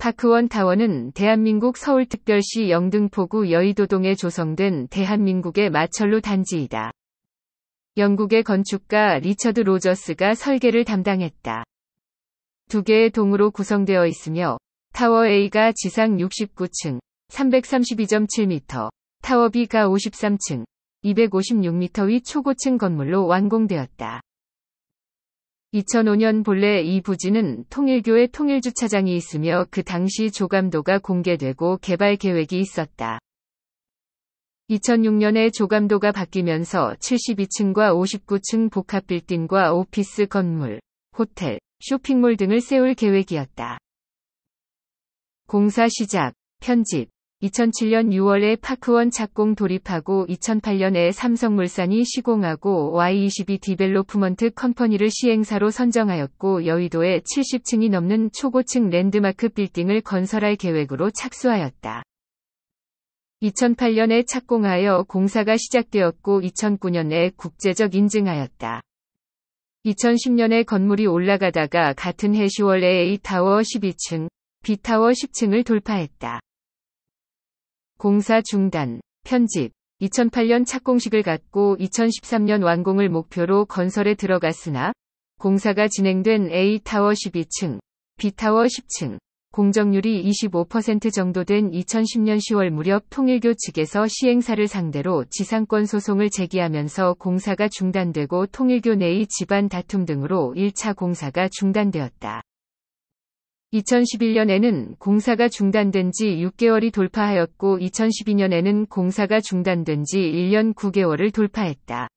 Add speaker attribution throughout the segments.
Speaker 1: 파크원 타워는 대한민국 서울특별시 영등포구 여의도동에 조성된 대한민국의 마철로 단지이다. 영국의 건축가 리처드 로저스가 설계를 담당했다. 두 개의 동으로 구성되어 있으며 타워 A가 지상 69층 332.7m, 타워 B가 53층 256m 위 초고층 건물로 완공되었다. 2005년 본래 이 부지는 통일교의 통일주차장이 있으며 그 당시 조감도가 공개되고 개발 계획이 있었다. 2006년에 조감도가 바뀌면서 72층과 59층 복합빌딩과 오피스 건물, 호텔, 쇼핑몰 등을 세울 계획이었다. 공사 시작, 편집, 2007년 6월에 파크원 착공 돌입하고 2008년에 삼성물산이 시공하고 Y22 디벨로프먼트 컴퍼니를 시행사로 선정하였고 여의도에 70층이 넘는 초고층 랜드마크 빌딩을 건설할 계획으로 착수하였다. 2008년에 착공하여 공사가 시작되었고 2009년에 국제적 인증하였다. 2010년에 건물이 올라가다가 같은 해 10월에 A타워 12층, B타워 10층을 돌파했다. 공사 중단, 편집, 2008년 착공식을 갖고 2013년 완공을 목표로 건설에 들어갔으나 공사가 진행된 A타워 12층, B타워 10층, 공정률이 25% 정도 된 2010년 10월 무렵 통일교 측에서 시행사를 상대로 지상권 소송을 제기하면서 공사가 중단되고 통일교 내의 집안 다툼 등으로 1차 공사가 중단되었다. 2011년에는 공사가 중단된 지 6개월이 돌파하였고 2012년에는 공사가 중단된 지 1년 9개월을 돌파했다.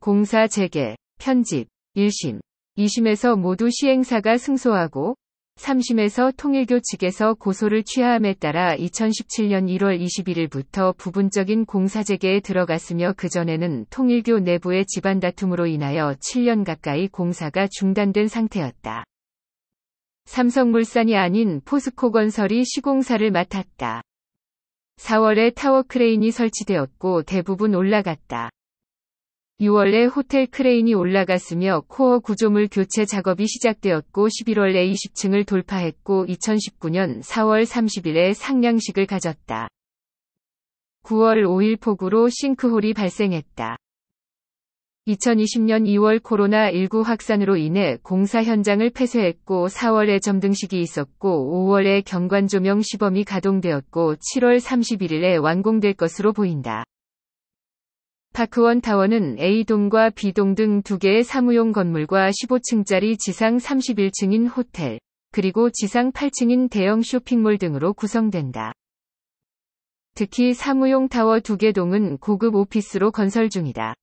Speaker 1: 공사 재개, 편집, 1심, 2심에서 모두 시행사가 승소하고 3심에서 통일교 측에서 고소를 취하함에 따라 2017년 1월 21일부터 부분적인 공사재개에 들어갔으며 그전에는 통일교 내부의 집안 다툼으로 인하여 7년 가까이 공사가 중단된 상태였다. 삼성물산이 아닌 포스코건설이 시공사를 맡았다. 4월에 타워 크레인이 설치되었고 대부분 올라갔다. 6월에 호텔 크레인이 올라갔으며 코어 구조물 교체 작업이 시작되었고 11월에 20층을 돌파했고 2019년 4월 30일에 상량식을 가졌다. 9월 5일 폭우로 싱크홀이 발생했다. 2020년 2월 코로나19 확산으로 인해 공사 현장을 폐쇄했고 4월에 점등식이 있었고 5월에 경관 조명 시범이 가동되었고 7월 31일에 완공될 것으로 보인다. 파크원 타워는 A동과 B동 등 두 개의 사무용 건물과 15층짜리 지상 31층인 호텔, 그리고 지상 8층인 대형 쇼핑몰 등으로 구성된다. 특히 사무용 타워 두개 동은 고급 오피스로 건설 중이다.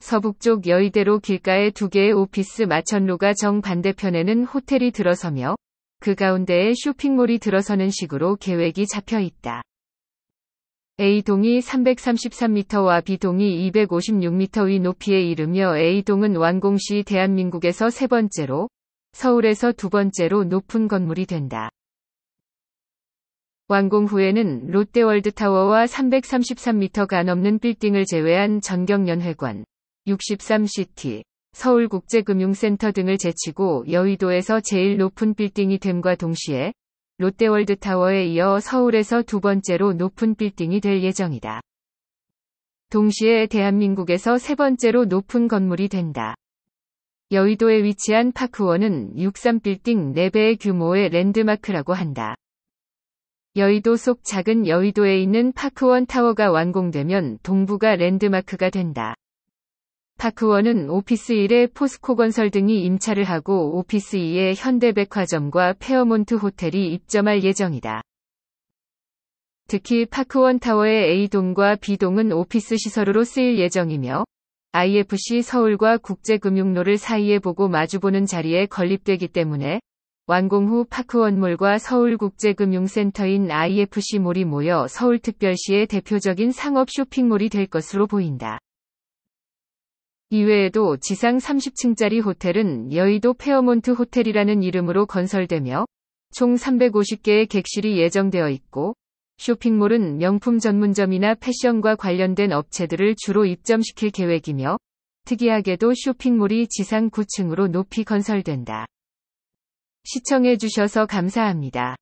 Speaker 1: 서북쪽 여의대로 길가에 두 개의 오피스 마천루가 정반대편에는 호텔이 들어서며 그 가운데에 쇼핑몰이 들어서는 식으로 계획이 잡혀 있다. A동이 333m와 B동이 256m 위 높이에 이르며 A동은 완공시 대한민국에서 세 번째로, 서울에서 두 번째로 높은 건물이 된다. 완공 후에는 롯데월드타워와 333m가 넘는 빌딩을 제외한 전경연회관, 6 3 c t 서울국제금융센터 등을 제치고 여의도에서 제일 높은 빌딩이 됨과 동시에 롯데월드 타워에 이어 서울에서 두 번째로 높은 빌딩이 될 예정이다. 동시에 대한민국에서 세 번째로 높은 건물이 된다. 여의도에 위치한 파크원은 63빌딩 4배의 규모의 랜드마크라고 한다. 여의도 속 작은 여의도에 있는 파크원 타워가 완공되면 동부가 랜드마크가 된다. 파크원은 오피스 1에 포스코 건설 등이 임차를 하고 오피스 2에 현대백화점과 페어몬트 호텔이 입점할 예정이다. 특히 파크원 타워의 A동과 B동은 오피스 시설로 으 쓰일 예정이며 IFC 서울과 국제금융로를 사이에 보고 마주보는 자리에 건립되기 때문에 완공 후 파크원몰과 서울국제금융센터인 IFC몰이 모여 서울특별시의 대표적인 상업 쇼핑몰이 될 것으로 보인다. 이외에도 지상 30층짜리 호텔은 여의도 페어몬트 호텔이라는 이름으로 건설되며 총 350개의 객실이 예정되어 있고 쇼핑몰은 명품 전문점이나 패션과 관련된 업체들을 주로 입점시킬 계획이며 특이하게도 쇼핑몰이 지상 9층으로 높이 건설된다. 시청해주셔서 감사합니다.